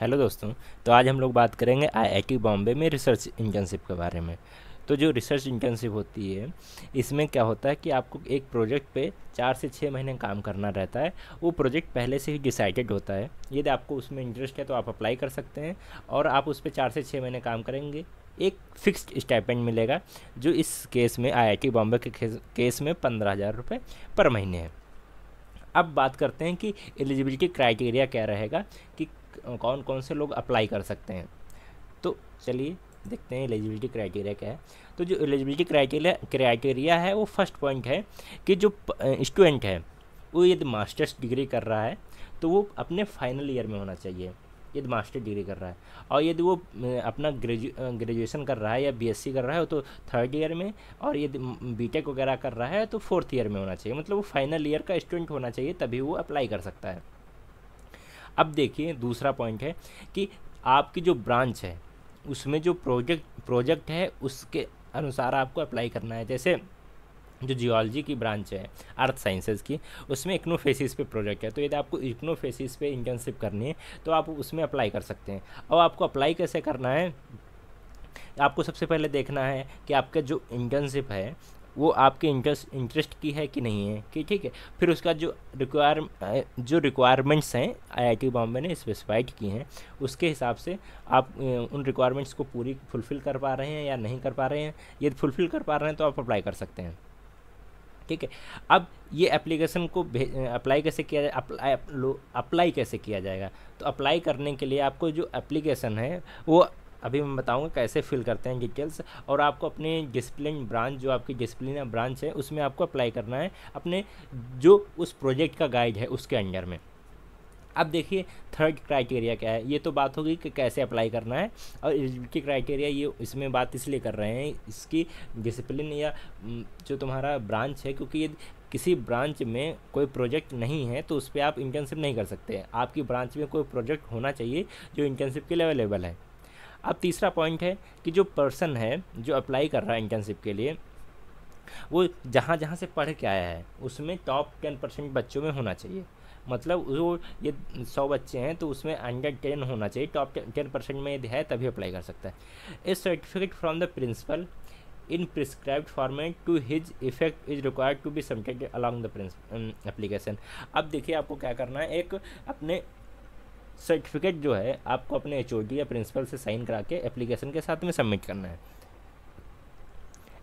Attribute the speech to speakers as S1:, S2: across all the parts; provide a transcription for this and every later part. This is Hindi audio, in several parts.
S1: हेलो दोस्तों तो आज हम लोग बात करेंगे आईआईटी बॉम्बे में रिसर्च इंटर्नशिप के बारे में तो जो रिसर्च इंटर्नशिप होती है इसमें क्या होता है कि आपको एक प्रोजेक्ट पे चार से छः महीने काम करना रहता है वो प्रोजेक्ट पहले से ही डिसाइडेड होता है यदि आपको उसमें इंटरेस्ट है तो आप अप्लाई कर सकते हैं और आप उस पर चार से छः महीने काम करेंगे एक फिक्स्ड स्टाइपेंड मिलेगा जो इस केस में आई बॉम्बे के केस में पंद्रह हज़ार रुपये पर महीने है अब बात करते हैं कि एलिजिबिलिटी क्राइटेरिया क्या रहेगा कि कौन कौन से लोग अप्लाई कर सकते हैं तो चलिए देखते हैं एलिजिबिलिटी क्राइटेरिया क्या है तो जो एलिजिबिलिटी क्राइटेरिया क्राइटेरिया है वो फर्स्ट पॉइंट है कि जो स्टूडेंट है वो यदि मास्टर्स डिग्री कर रहा है तो वो अपने फाइनल ईयर में होना चाहिए यदि मास्टर डिग्री कर रहा है और यदि वो अपना ग्रेजु ग्रेजुएशन कर रहा है या बीएससी कर रहा है तो थर्ड ईयर में और यदि बीटेक वगैरह कर रहा है तो फोर्थ ईयर में होना चाहिए मतलब वो फाइनल ईयर का स्टूडेंट होना चाहिए तभी वो अप्लाई कर सकता है अब देखिए दूसरा पॉइंट है कि आपकी जो ब्रांच है उसमें जो प्रोजेक्ट प्रोजेक्ट है उसके अनुसार आपको अप्लाई करना है जैसे जो जियोलॉजी की ब्रांच है अर्थ साइंसेज की उसमें इक्नोफेसिस पे प्रोजेक्ट है तो यदि आपको इक्नोफेसिस पे इंटर्नशिप करनी है तो आप उसमें अप्लाई कर सकते हैं और आपको अप्लाई कैसे करना है आपको सबसे पहले देखना है कि आपका जो इंटर्नशिप है वो आपके इंटरेस्ट इंटरेस्ट की है कि नहीं है कि ठीक है फिर उसका जो रिक्वायर जो रिक्वायरमेंट्स हैं आईआईटी बॉम्बे ने स्पेसिफाइड की हैं उसके हिसाब से आप उन रिक्वायरमेंट्स को पूरी फुलफ़िल कर पा रहे हैं या नहीं कर पा रहे हैं यदि फुलफ़िल कर पा रहे हैं तो आप अप्लाई कर सकते हैं ठीक है अब ये एप्लीकेशन को अप्लाई कैसे किया जाए अप्लाई अप्लाई कैसे किया जाएगा तो अप्लाई करने के लिए आपको जो एप्लीकेशन है वो अभी मैं बताऊंगा कैसे फिल करते हैं डिटेल्स और आपको अपने डिसप्लिन ब्रांच जो आपकी डिसप्लिन ब्रांच है उसमें आपको अप्लाई करना है अपने जो उस प्रोजेक्ट का गाइड है उसके अंडर में अब देखिए थर्ड क्राइटेरिया क्या है ये तो बात होगी कि कैसे अप्लाई करना है और एलिजिबिलिटी क्राइटेरिया ये इसमें बात इसलिए कर रहे हैं इसकी डिसिप्लिन या जो तुम्हारा ब्रांच है क्योंकि ये किसी ब्रांच में कोई प्रोजेक्ट नहीं है तो उस पर आप इंटर्नशिप नहीं कर सकते आपकी ब्रांच में कोई प्रोजेक्ट होना चाहिए जो इंटर्नशिप के लिए अवेलेबल है अब तीसरा पॉइंट है कि जो पर्सन है जो अप्लाई कर रहा है इंटर्नशिप के लिए वो जहाँ जहाँ से पढ़ के आया है उसमें टॉप टेन परसेंट बच्चों में होना चाहिए मतलब वो ये सौ बच्चे हैं तो उसमें अंडर टेन होना चाहिए टॉप टेन परसेंट में यदि है तभी अप्लाई कर सकता है a certificate from the principal in prescribed format to his effect is required to be submitted along the application अब देखिए आपको क्या करना है एक अपने सर्टिफिकेट जो है आपको अपने एच या प्रिंसिपल से साइन करा के एप्लीकेशन के साथ में सबमिट करना है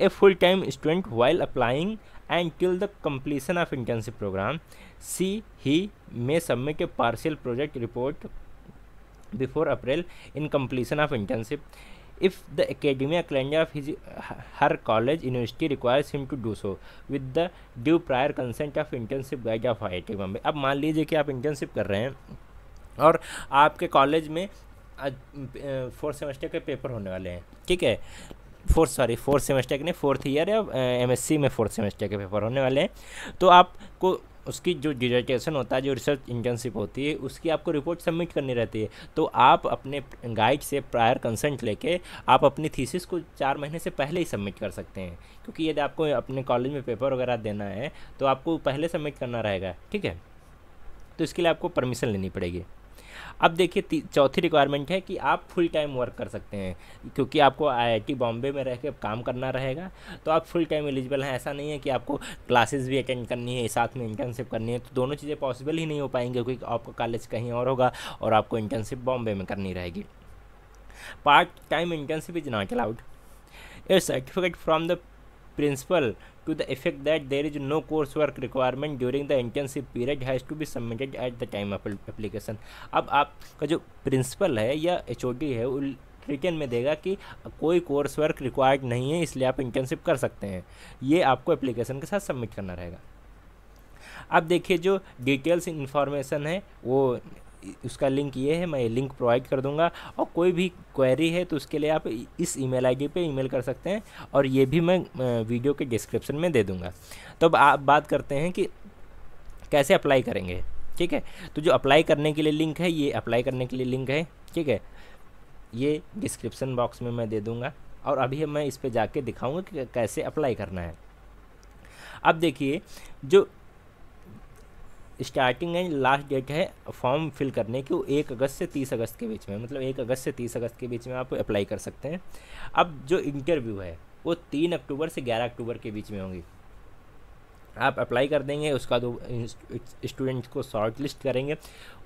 S1: a full time student while applying and till the completion of internship program she he may submit a partial project report before April in completion of internship if the of calendar of his her college university requires him to do so with the due prior consent of internship guide of IIT Bombay अब मान लीजिए कि आप इंटर्नशिप कर रहे हैं और आपके कॉलेज में फोर्थ सेमेस्टर के पेपर होने वाले हैं ठीक है फोर्थ सॉरी फोर्थ सेमेस्टर के नहीं फोर्थ ईयर या सी में फोर्थ सेमेस्टर के पेपर होने वाले हैं तो आपको उसकी जो डिजर्टेशन होता है जो रिसर्च इंटर्नशिप होती है उसकी आपको रिपोर्ट सबमिट करनी रहती है तो आप अपने गाइड से प्रायर कंसेंट लेके आप अपनी थीसिस को चार महीने से पहले ही सबमिट कर सकते हैं क्योंकि यदि आपको अपने कॉलेज में पेपर वगैरह देना है तो आपको पहले सबमिट करना रहेगा ठीक है तो इसके लिए आपको परमिशन लेनी पड़ेगी अब देखिए चौथी रिक्वायरमेंट है कि आप फुल टाइम वर्क कर सकते हैं क्योंकि आपको आईआईटी बॉम्बे में रह काम करना रहेगा तो आप फुल टाइम एलिजिबल हैं ऐसा नहीं है कि आपको क्लासेस भी अटेंड करनी है साथ में इंटर्नशिप करनी है तो दोनों चीज़ें पॉसिबल ही नहीं हो पाएंगे क्योंकि आपका कॉलेज कहीं और होगा और आपको इंटर्नशिप बॉम्बे में करनी रहेगी part time internship is not allowed a certificate from the principal to the effect that there is no course work requirement during the internship period has to be submitted at the time of application अब आपका जो प्रिंसिपल है या एच ओ है वो रिटर्न में देगा कि कोई कोर्स वर्क रिक्वायर्ड नहीं है इसलिए आप इंटर्नशिप कर सकते हैं ये आपको एप्लीकेशन के साथ सबमिट करना रहेगा अब देखिए जो डिटेल्स इंफॉर्मेशन है वो उसका लिंक ये है मैं ये लिंक प्रोवाइड कर दूंगा और कोई भी क्वेरी है तो उसके लिए आप इस ईमेल आईडी पे ईमेल कर सकते हैं और ये भी मैं वीडियो के डिस्क्रिप्शन में दे दूंगा तो अब आप बात करते हैं कि कैसे अप्लाई करेंगे ठीक है तो जो अप्लाई करने के लिए लिंक है ये अप्लाई करने के लिए लिंक है ठीक है ये डिस्क्रिप्सन बॉक्स में मैं दे दूँगा और अभी मैं इस पर जाके दिखाऊँगा कि कैसे अप्लाई करना है अब देखिए जो स्टार्टिंग एंड लास्ट डेट है फॉर्म फिल करने की वो एक अगस्त से तीस अगस्त के बीच में मतलब एक अगस्त से तीस अगस्त के बीच में आप अप्लाई कर सकते हैं अब जो इंटरव्यू है वो तीन अक्टूबर से ग्यारह अक्टूबर के बीच में होंगी आप अप्लाई कर देंगे उसके बाद वो स्टूडेंट्स को शॉर्ट लिस्ट करेंगे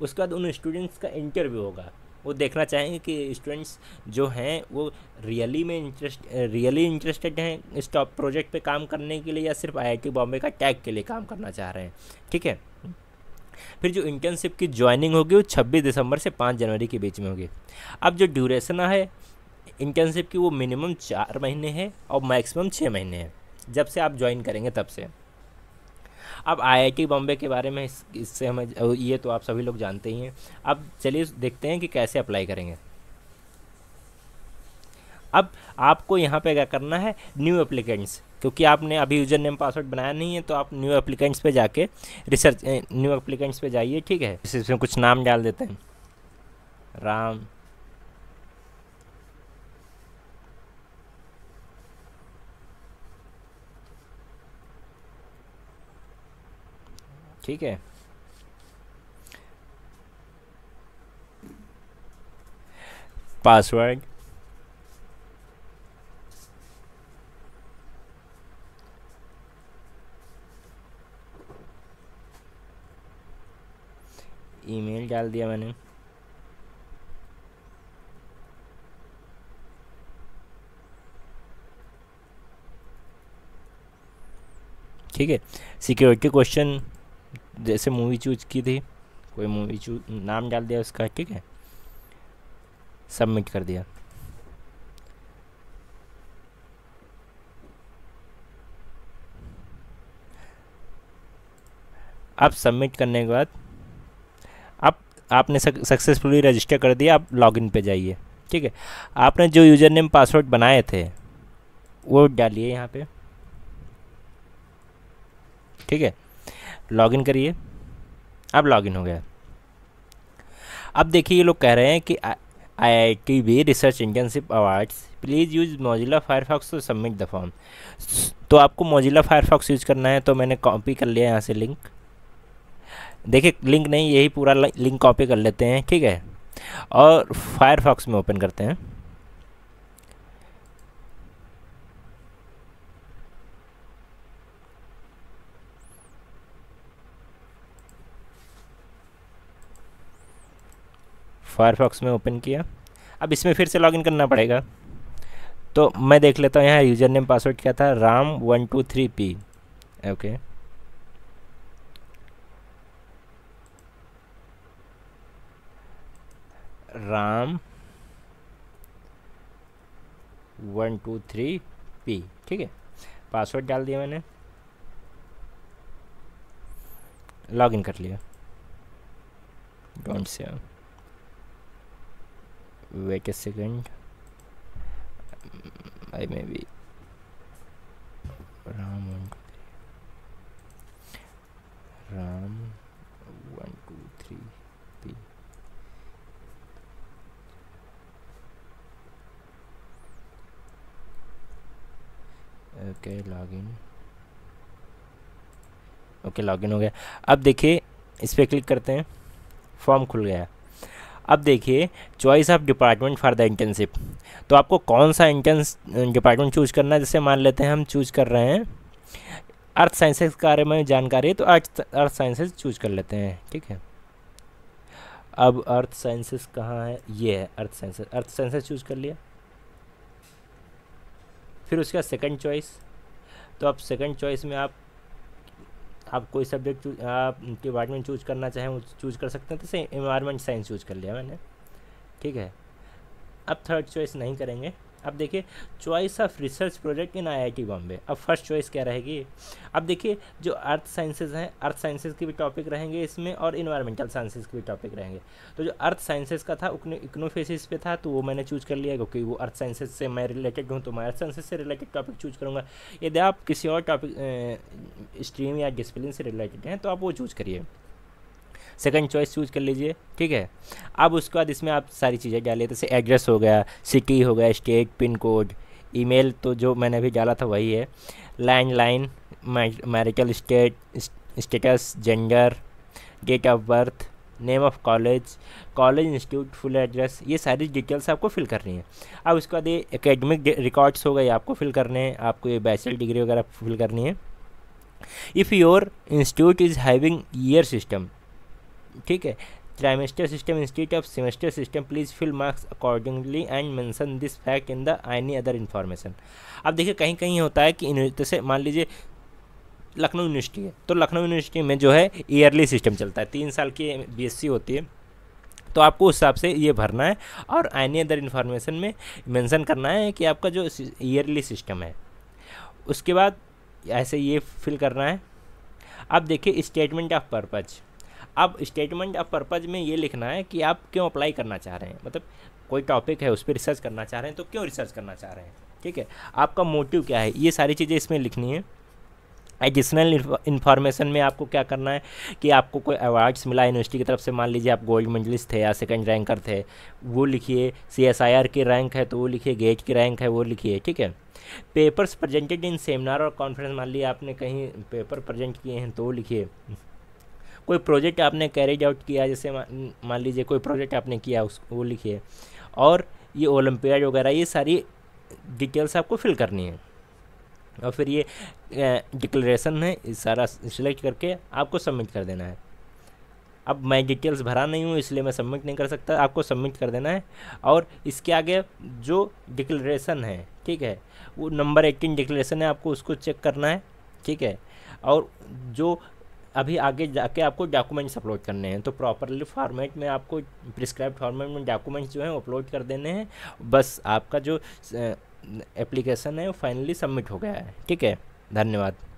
S1: उसके बाद उन स्टूडेंट्स का इंटरव्यू होगा वो देखना चाहेंगे कि स्टूडेंट्स जो हैं वो रियली में इंटरेस्ट रियली इंटरेस्टेड हैं इस टॉप प्रोजेक्ट पे काम करने के लिए या सिर्फ आईआईटी बॉम्बे का टैग के लिए काम करना चाह रहे हैं ठीक है फिर जो इंटर्नशिप की ज्वाइनिंग होगी वो छब्बीस दिसंबर से पाँच जनवरी के बीच में होगी अब जो ड्यूरेशन है इंटर्नशिप की वो मिनिमम चार महीने है और मैक्सिमम छः महीने है जब से आप ज्वाइन करेंगे तब से अब आईआईटी बॉम्बे के बारे में इससे हमें ये तो आप सभी लोग जानते ही हैं अब चलिए देखते हैं कि कैसे अप्लाई करेंगे अब आपको यहाँ पे क्या करना है न्यू एप्लीकेंट्स क्योंकि आपने अभी यूज़र नेम पासवर्ड बनाया नहीं है तो आप न्यू एप्लीकेंट्स पे जाके रिसर्च न्यू एप्लीकेंट्स पे जाइए ठीक है इसमें कुछ नाम डाल देते हैं राम ठीक है पासवर्ड ईमेल डाल दिया मैंने ठीक है सिक्योरिटी क्वेश्चन जैसे मूवी चूज की थी कोई मूवी चूज नाम डाल दिया उसका ठीक है सबमिट कर दिया अब सबमिट करने के बाद आपने सक्सेसफुली रजिस्टर कर दिया आप लॉगिन पे जाइए ठीक है आपने जो यूज़र नेम पासवर्ड बनाए थे वो डालिए यहाँ पे ठीक है लॉगिन करिए अब लॉगिन हो गया अब देखिए ये लोग कह रहे हैं कि I I T B research internship awards please use Mozilla Firefox to submit the form तो आपको मोजिला फायरफॉक्स यूज़ करना है तो मैंने कॉपी कर लिया यहाँ से लिंक देखिए लिंक नहीं यही पूरा लिंक कॉपी कर लेते हैं ठीक है और फायरफॉक्स में ओपन करते हैं फायरफॉक्स में ओपन किया अब इसमें फिर से लॉगिन करना पड़ेगा तो मैं देख लेता हूँ यहाँ यूज़र नेम पासवर्ड क्या था Ram one two three P okay Ram one two three P ठीक है पासवर्ड डाल दिया मैंने लॉगिन कर लिया don't say wait a second I may be okay login okay login हो गया अब देखिए इस पर क्लिक करते हैं फॉर्म खुल गया अब देखिए choice of department for the internship तो आपको कौन सा इंटर्नस डिपार्टमेंट चूज़ करना है जैसे मान लेते हैं हम चूज़ कर रहे हैं अर्थ साइंसेस के बारे में जानकारी है तो अर्थ अर्थ साइंसेस चूज कर लेते हैं ठीक है अब अर्थ साइंसेस कहाँ है ये है earth sciences earth sciences choose कर लिया फिर उसके बाद सेकेंड चॉइस तो आप सेकेंड चॉइस में आप आप कोई सब्जेक्ट आप डिपार्टमेंट चूज करना चाहें चूज कर सकते हैं तो सही इन्वायरमेंट साइंस चूज कर लिया मैंने ठीक है अब थर्ड चॉइस नहीं करेंगे अब देखिए choice of research project in IIT Bombay अब फर्स्ट चॉइस क्या रहेगी अब देखिए जो अर्थ साइंसेज हैं अर्थ साइंसेज के भी टॉपिक रहेंगे इसमें और इन्वायरमेंटल साइंसेज के भी टॉपिक रहेंगे तो जो अर्थ साइंसेज का था इकनोफेसिस पे था तो वो मैंने चूज कर लिया क्योंकि वो अर्थ साइंसेज से मैं रिलेटेड हूँ तो मैं अर्थ साइंसेज से रिलेटेड टॉपिक चूज करूँगा यदि आप किसी और टॉपिक स्ट्रीम या डिसप्लिन से रिलेटेड हैं तो आप वो चूज करिए सेकंड चॉइस चूज़ कर लीजिए ठीक है अब उसके बाद इसमें आप सारी चीज़ें डालिए जैसे एड्रेस हो गया सिटी हो गया स्टेट पिन कोड ईमेल तो जो मैंने अभी डाला था वही है line marital state status gender date of birth name of college college institute full address ये सारी डिटेल्स आपको फिल करनी है अब उसके बाद ये एकेडमिक रिकॉर्ड्स हो गए आपको फिल करने हैं आपको ये बैचलर डिग्री वगैरह फिल करनी है if your institute is having year system ठीक है trimester system institute of semester system please fill marks accordingly and mention this fact in the any other information अब देखिए कहीं कहीं होता है कि जैसे मान लीजिए लखनऊ यूनिवर्सिटी है तो लखनऊ यूनिवर्सिटी में जो है ईयरली सिस्टम चलता है तीन साल की बीएससी होती है तो आपको उस हिसाब से ये भरना है और एनी अदर इन्फॉर्मेशन में मेंशन करना है कि आपका जो ईयरली सिस्टम है उसके बाद ऐसे ये फिल करना है अब देखिए स्टेटमेंट ऑफ पर्पज़ अब स्टेटमेंट ऑफ पर्पज़ में ये लिखना है कि आप क्यों अप्लाई करना चाह रहे हैं मतलब कोई टॉपिक है उस पर रिसर्च करना चाह रहे हैं तो क्यों रिसर्च करना चाह रहे हैं ठीक है आपका मोटिव क्या है ये सारी चीज़ें इसमें लिखनी है एडिशनल इन्फॉर्मेशन में आपको क्या करना है कि आपको कोई अवार्ड्स मिला यूनिवर्सिटी की तरफ से मान लीजिए आप गोल्ड मेडलिस्ट थे या सेकंड रैंकर थे वो लिखिए सी एस आई आर की रैंक है तो वो लिखिए गेट की रैंक है वो लिखिए ठीक है पेपर्स प्रेजेंटेड इन सेमिनार और कॉन्फ्रेंस मान लीजिए आपने कहीं पेपर प्रेजेंट किए हैं तो लिखिए कोई प्रोजेक्ट आपने कैरेज आउट किया जैसे मान लीजिए कोई प्रोजेक्ट आपने किया उस वो लिखिए और ये ओलंपियाड वगैरह ये सारी डिटेल्स आपको फिल करनी है और फिर ये डिक्लेरेशन है सारा सिलेक्ट करके आपको सबमिट कर देना है अब मैं डिटेल्स भरा नहीं हूँ इसलिए मैं सबमिट नहीं कर सकता आपको सबमिट कर देना है और इसके आगे जो डिक्लेरेशन है ठीक है वो नंबर एटीन डिक्लेरेशन है आपको उसको चेक करना है ठीक है और जो अभी आगे जाके आपको डॉक्यूमेंट्स अपलोड करने हैं तो प्रॉपरली फॉर्मेट में आपको प्रिस्क्राइब फॉर्मेट में डॉक्यूमेंट्स जो हैं अपलोड कर देने हैं बस आपका जो एप्लीकेशन है वो फाइनली सबमिट हो गया है ठीक है धन्यवाद